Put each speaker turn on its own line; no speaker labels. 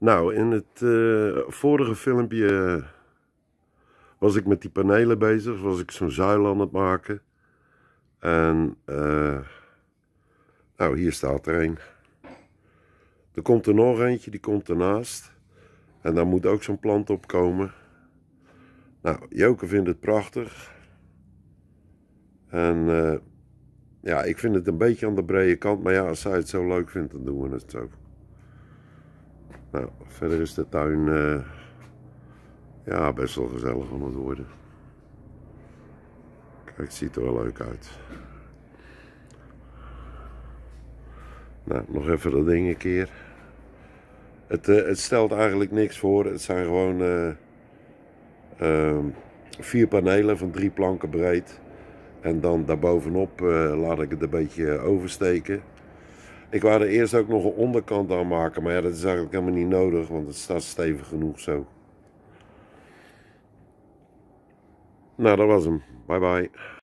Nou, in het eh, vorige filmpje eh, was ik met die panelen bezig. Was ik zo'n zuil aan het maken. En eh, nou, hier staat er een. Er komt er nog eentje, die komt ernaast. En daar moet ook zo'n plant op komen. Nou, Joke vindt het prachtig. En ja, ik vind het een beetje aan de brede kant. Maar ja, als zij het zo leuk vindt, dan doen we het zo. Nou, verder is de tuin eh, ja, best wel gezellig aan het worden. Kijk, het ziet er wel leuk uit. Nou, nog even dat ding een keer. Het, eh, het stelt eigenlijk niks voor. Het zijn gewoon eh, ehm, vier panelen van drie planken breed. En dan daarbovenop laat ik het een beetje oversteken. Ik wou er eerst ook nog een onderkant aan maken, maar ja, dat is eigenlijk helemaal niet nodig, want het staat stevig genoeg zo. Nou, dat was hem. Bye bye.